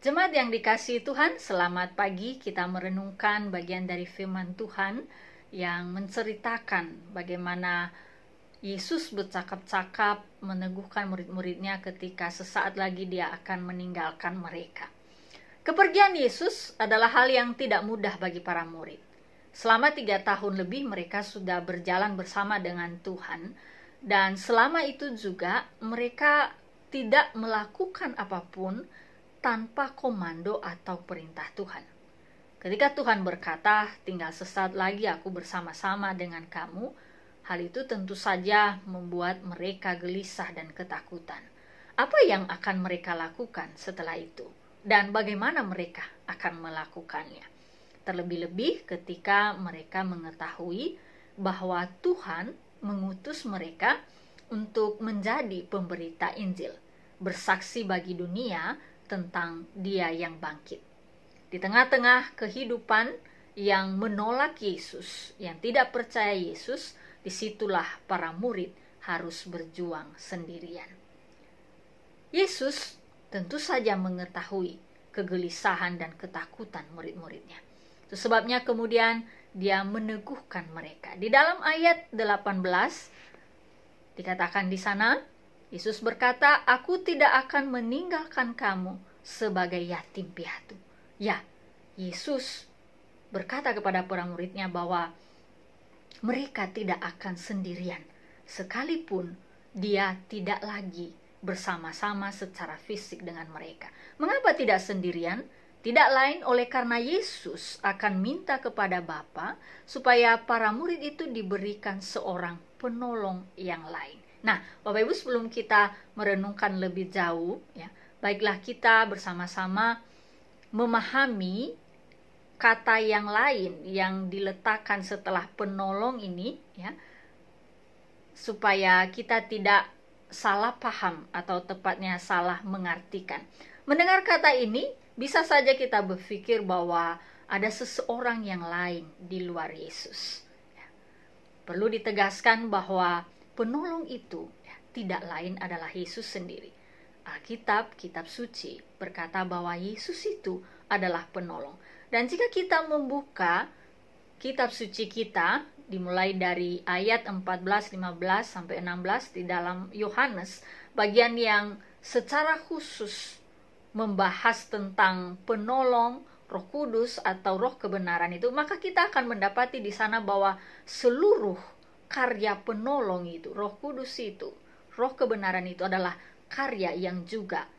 Jemaat yang dikasih Tuhan, selamat pagi. Kita merenungkan bagian dari firman Tuhan yang menceritakan bagaimana Yesus bercakap-cakap meneguhkan murid-muridnya ketika sesaat lagi dia akan meninggalkan mereka. Kepergian Yesus adalah hal yang tidak mudah bagi para murid. Selama tiga tahun lebih mereka sudah berjalan bersama dengan Tuhan dan selama itu juga mereka tidak melakukan apapun tanpa komando atau perintah Tuhan. Ketika Tuhan berkata, "Tinggal sesaat lagi aku bersama-sama dengan kamu," hal itu tentu saja membuat mereka gelisah dan ketakutan. Apa yang akan mereka lakukan setelah itu, dan bagaimana mereka akan melakukannya? Terlebih-lebih ketika mereka mengetahui bahwa Tuhan mengutus mereka untuk menjadi pemberita Injil, bersaksi bagi dunia tentang Dia yang bangkit. Di tengah-tengah kehidupan yang menolak Yesus, yang tidak percaya Yesus, disitulah para murid harus berjuang sendirian. Yesus tentu saja mengetahui kegelisahan dan ketakutan murid-muridnya. sebabnya kemudian dia meneguhkan mereka. Di dalam ayat 18 dikatakan di sana, Yesus berkata, "Aku tidak akan meninggalkan kamu, sebagai yatim piatu. Ya, Yesus berkata kepada para muridnya bahwa mereka tidak akan sendirian, sekalipun dia tidak lagi bersama-sama secara fisik dengan mereka. Mengapa tidak sendirian? Tidak lain oleh karena Yesus akan minta kepada Bapa supaya para murid itu diberikan seorang penolong yang lain. Nah, Bapak Ibu sebelum kita merenungkan lebih jauh ya, baiklah kita bersama-sama memahami kata yang lain yang diletakkan setelah penolong ini ya supaya kita tidak salah paham atau tepatnya salah mengartikan. Mendengar kata ini bisa saja kita berpikir bahwa ada seseorang yang lain di luar Yesus. Ya, perlu ditegaskan bahwa penolong itu ya, tidak lain adalah Yesus sendiri. Alkitab, ah, kitab suci, berkata bahwa Yesus itu adalah penolong. Dan jika kita membuka kitab suci kita, dimulai dari ayat 14, 15 sampai 16 di dalam Yohanes, bagian yang secara khusus membahas tentang penolong Roh Kudus atau Roh kebenaran itu, maka kita akan mendapati di sana bahwa seluruh karya penolong itu, Roh Kudus itu, Roh kebenaran itu adalah karya yang juga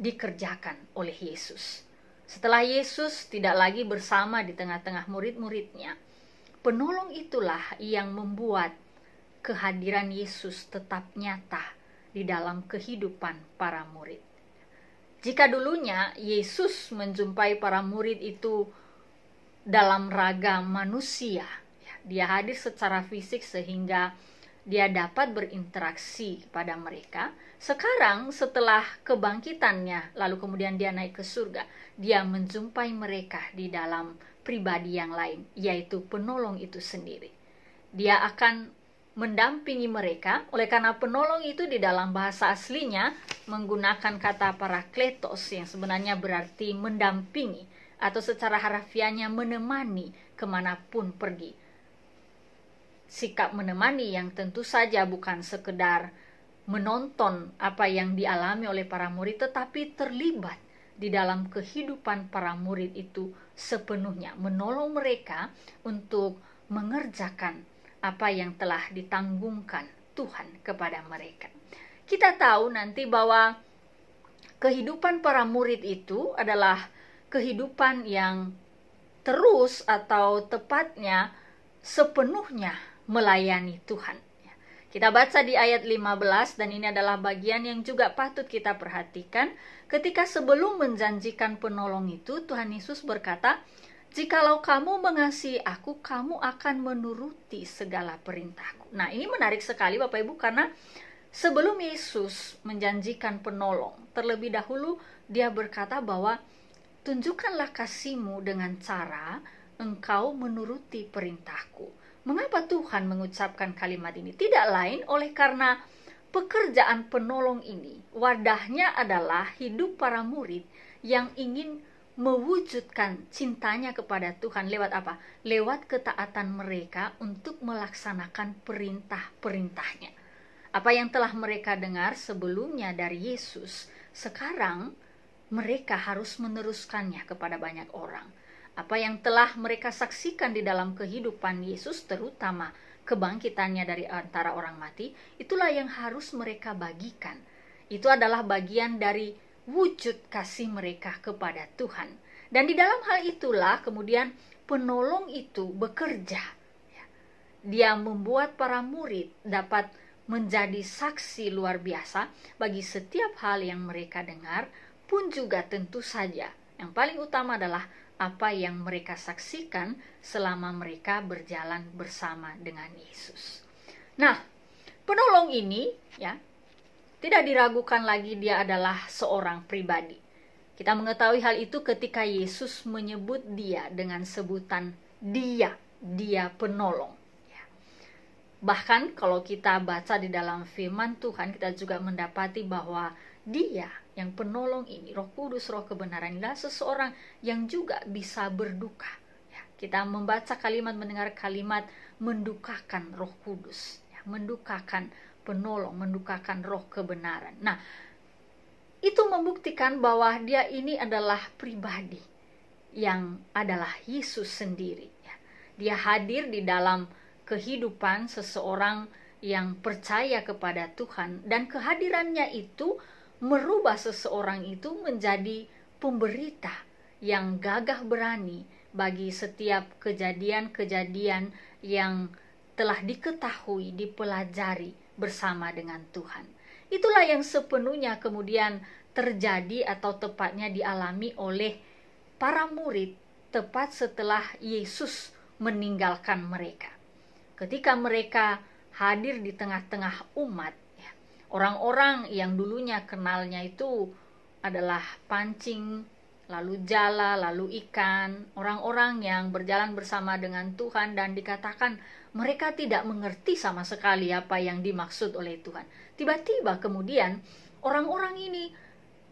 dikerjakan oleh Yesus. Setelah Yesus tidak lagi bersama di tengah-tengah murid-muridnya, penolong itulah yang membuat kehadiran Yesus tetap nyata di dalam kehidupan para murid. Jika dulunya Yesus menjumpai para murid itu dalam raga manusia, ya, dia hadir secara fisik sehingga dia dapat berinteraksi kepada mereka. Sekarang setelah kebangkitannya, lalu kemudian dia naik ke surga, dia menjumpai mereka di dalam pribadi yang lain, yaitu penolong itu sendiri. Dia akan mendampingi mereka, oleh karena penolong itu di dalam bahasa aslinya menggunakan kata parakletos yang sebenarnya berarti mendampingi atau secara harafiahnya menemani kemanapun pergi sikap menemani yang tentu saja bukan sekedar menonton apa yang dialami oleh para murid tetapi terlibat di dalam kehidupan para murid itu sepenuhnya menolong mereka untuk mengerjakan apa yang telah ditanggungkan Tuhan kepada mereka. Kita tahu nanti bahwa kehidupan para murid itu adalah kehidupan yang terus atau tepatnya sepenuhnya melayani Tuhan. Kita baca di ayat 15 dan ini adalah bagian yang juga patut kita perhatikan ketika sebelum menjanjikan penolong itu Tuhan Yesus berkata, "Jikalau kamu mengasihi aku, kamu akan menuruti segala perintahku." Nah, ini menarik sekali Bapak Ibu karena sebelum Yesus menjanjikan penolong, terlebih dahulu dia berkata bahwa tunjukkanlah kasihmu dengan cara engkau menuruti perintahku. Mengapa Tuhan mengucapkan kalimat ini? Tidak lain oleh karena pekerjaan penolong ini. Wadahnya adalah hidup para murid yang ingin mewujudkan cintanya kepada Tuhan lewat apa? Lewat ketaatan mereka untuk melaksanakan perintah-perintahnya. Apa yang telah mereka dengar sebelumnya dari Yesus, sekarang mereka harus meneruskannya kepada banyak orang apa yang telah mereka saksikan di dalam kehidupan Yesus, terutama kebangkitannya dari antara orang mati, itulah yang harus mereka bagikan. Itu adalah bagian dari wujud kasih mereka kepada Tuhan. Dan di dalam hal itulah kemudian penolong itu bekerja. Dia membuat para murid dapat menjadi saksi luar biasa bagi setiap hal yang mereka dengar, pun juga tentu saja yang paling utama adalah apa yang mereka saksikan selama mereka berjalan bersama dengan Yesus. Nah, penolong ini ya tidak diragukan lagi dia adalah seorang pribadi. Kita mengetahui hal itu ketika Yesus menyebut dia dengan sebutan dia, dia penolong. Ya. Bahkan kalau kita baca di dalam firman Tuhan kita juga mendapati bahwa dia yang penolong ini, Roh Kudus, Roh kebenaran, adalah seseorang yang juga bisa berduka. Ya, kita membaca kalimat, mendengar kalimat mendukakan Roh Kudus, ya, mendukakan penolong, mendukakan Roh kebenaran. Nah, itu membuktikan bahwa dia ini adalah pribadi yang adalah Yesus sendiri. Ya. Dia hadir di dalam kehidupan seseorang yang percaya kepada Tuhan dan kehadirannya itu merubah seseorang itu menjadi pemberita yang gagah berani bagi setiap kejadian-kejadian yang telah diketahui, dipelajari bersama dengan Tuhan. Itulah yang sepenuhnya kemudian terjadi atau tepatnya dialami oleh para murid tepat setelah Yesus meninggalkan mereka. Ketika mereka hadir di tengah-tengah umat, Orang-orang yang dulunya kenalnya itu adalah pancing, lalu jala, lalu ikan, orang-orang yang berjalan bersama dengan Tuhan dan dikatakan mereka tidak mengerti sama sekali apa yang dimaksud oleh Tuhan. Tiba-tiba kemudian orang-orang ini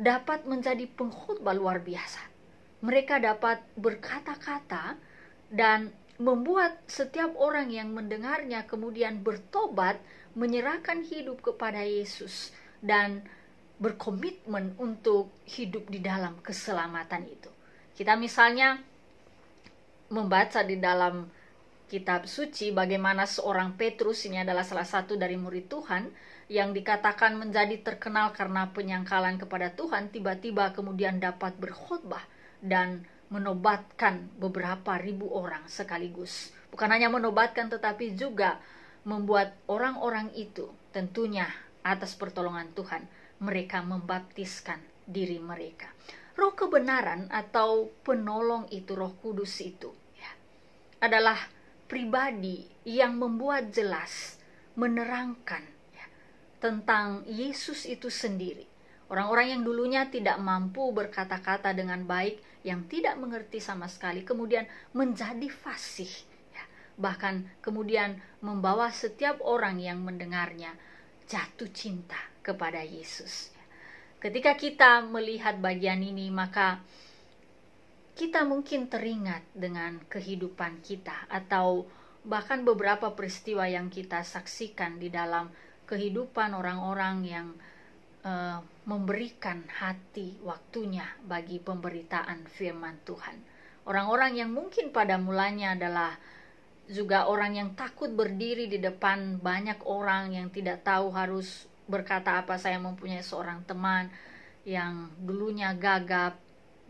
dapat menjadi pengkhotbah luar biasa. Mereka dapat berkata-kata dan membuat setiap orang yang mendengarnya kemudian bertobat, menyerahkan hidup kepada Yesus dan berkomitmen untuk hidup di dalam keselamatan itu. Kita misalnya membaca di dalam kitab suci bagaimana seorang Petrus ini adalah salah satu dari murid Tuhan yang dikatakan menjadi terkenal karena penyangkalan kepada Tuhan tiba-tiba kemudian dapat berkhutbah dan menobatkan beberapa ribu orang sekaligus. Bukan hanya menobatkan tetapi juga membuat orang-orang itu, tentunya atas pertolongan Tuhan, mereka membaptiskan diri mereka. Roh kebenaran atau penolong itu, Roh Kudus itu, ya, adalah pribadi yang membuat jelas, menerangkan ya, tentang Yesus itu sendiri. Orang-orang yang dulunya tidak mampu berkata-kata dengan baik, yang tidak mengerti sama sekali, kemudian menjadi fasih bahkan kemudian membawa setiap orang yang mendengarnya jatuh cinta kepada Yesus. Ketika kita melihat bagian ini, maka kita mungkin teringat dengan kehidupan kita, atau bahkan beberapa peristiwa yang kita saksikan di dalam kehidupan orang-orang yang uh, memberikan hati waktunya bagi pemberitaan firman Tuhan. Orang-orang yang mungkin pada mulanya adalah juga orang yang takut berdiri di depan banyak orang yang tidak tahu harus berkata apa saya mempunyai seorang teman yang dulunya gagap,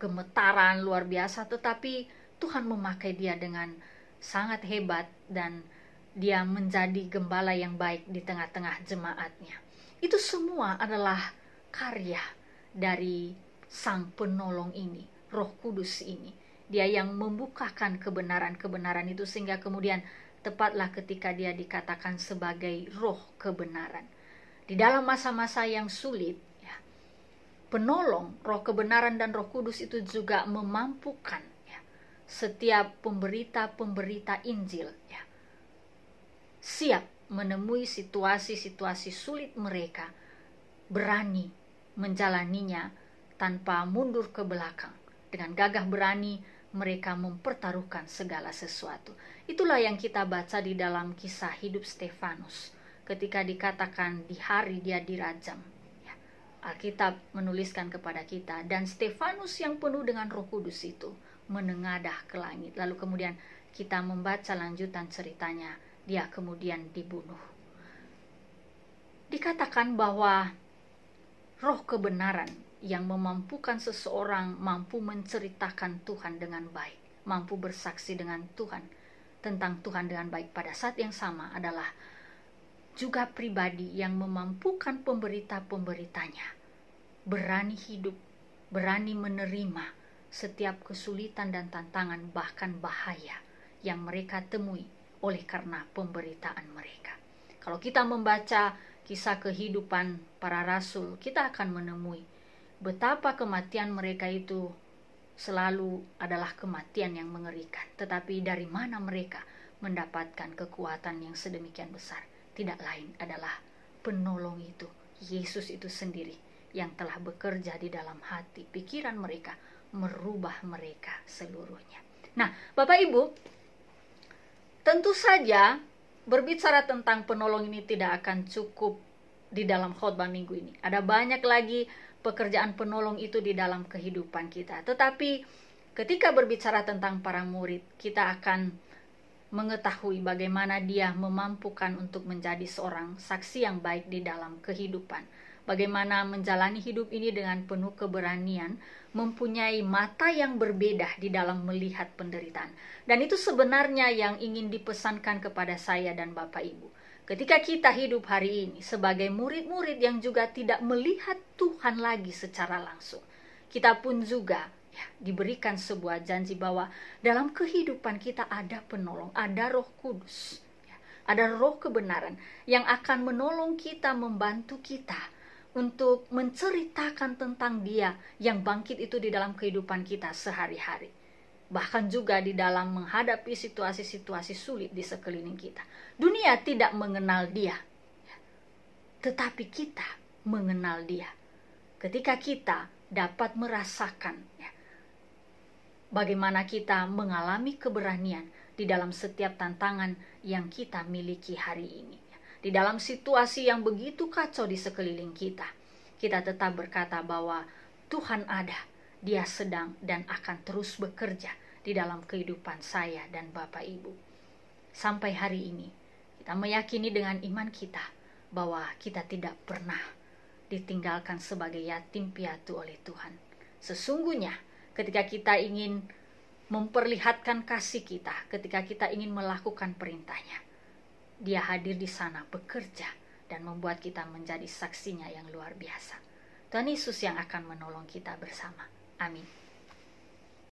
gemetaran luar biasa tetapi Tuhan memakai dia dengan sangat hebat dan dia menjadi gembala yang baik di tengah-tengah jemaatnya. Itu semua adalah karya dari Sang Penolong ini, Roh Kudus ini. Dia yang membukakan kebenaran-kebenaran itu sehingga kemudian tepatlah ketika dia dikatakan sebagai roh kebenaran. Di dalam masa-masa yang sulit, ya, penolong roh kebenaran dan roh kudus itu juga memampukan ya, setiap pemberita-pemberita Injil ya, siap menemui situasi-situasi sulit mereka, berani menjalaninya tanpa mundur ke belakang, dengan gagah berani mereka mempertaruhkan segala sesuatu. Itulah yang kita baca di dalam kisah hidup Stefanus ketika dikatakan di hari dia dirajam. Ya, Alkitab menuliskan kepada kita dan Stefanus yang penuh dengan Roh Kudus itu menengadah ke langit. Lalu kemudian kita membaca lanjutan ceritanya, dia kemudian dibunuh. Dikatakan bahwa roh kebenaran yang memampukan seseorang mampu menceritakan Tuhan dengan baik, mampu bersaksi dengan Tuhan tentang Tuhan dengan baik pada saat yang sama adalah juga pribadi yang memampukan pemberita-pemberitanya berani hidup, berani menerima setiap kesulitan dan tantangan bahkan bahaya yang mereka temui oleh karena pemberitaan mereka. Kalau kita membaca kisah kehidupan para rasul, kita akan menemui betapa kematian mereka itu selalu adalah kematian yang mengerikan. Tetapi dari mana mereka mendapatkan kekuatan yang sedemikian besar? Tidak lain adalah penolong itu, Yesus itu sendiri yang telah bekerja di dalam hati, pikiran mereka, merubah mereka seluruhnya. Nah, Bapak Ibu, tentu saja berbicara tentang penolong ini tidak akan cukup di dalam khotbah minggu ini. Ada banyak lagi pekerjaan penolong itu di dalam kehidupan kita. Tetapi ketika berbicara tentang para murid, kita akan mengetahui bagaimana dia memampukan untuk menjadi seorang saksi yang baik di dalam kehidupan. Bagaimana menjalani hidup ini dengan penuh keberanian, mempunyai mata yang berbeda di dalam melihat penderitaan. Dan itu sebenarnya yang ingin dipesankan kepada saya dan Bapak Ibu Ketika kita hidup hari ini sebagai murid-murid yang juga tidak melihat Tuhan lagi secara langsung, kita pun juga ya, diberikan sebuah janji bahwa dalam kehidupan kita ada penolong, ada Roh Kudus, ya, ada Roh kebenaran yang akan menolong kita, membantu kita untuk menceritakan tentang Dia yang bangkit itu di dalam kehidupan kita sehari-hari bahkan juga di dalam menghadapi situasi-situasi sulit di sekeliling kita. Dunia tidak mengenal dia, tetapi kita mengenal dia. Ketika kita dapat merasakan ya, bagaimana kita mengalami keberanian di dalam setiap tantangan yang kita miliki hari ini. Ya. Di dalam situasi yang begitu kacau di sekeliling kita, kita tetap berkata bahwa Tuhan ada, Dia sedang dan akan terus bekerja di dalam kehidupan saya dan Bapak Ibu. Sampai hari ini, kita meyakini dengan iman kita bahwa kita tidak pernah ditinggalkan sebagai yatim piatu oleh Tuhan. Sesungguhnya, ketika kita ingin memperlihatkan kasih kita, ketika kita ingin melakukan perintahnya, Dia hadir di sana bekerja dan membuat kita menjadi saksinya yang luar biasa. Tuhan Yesus yang akan menolong kita bersama. Amin.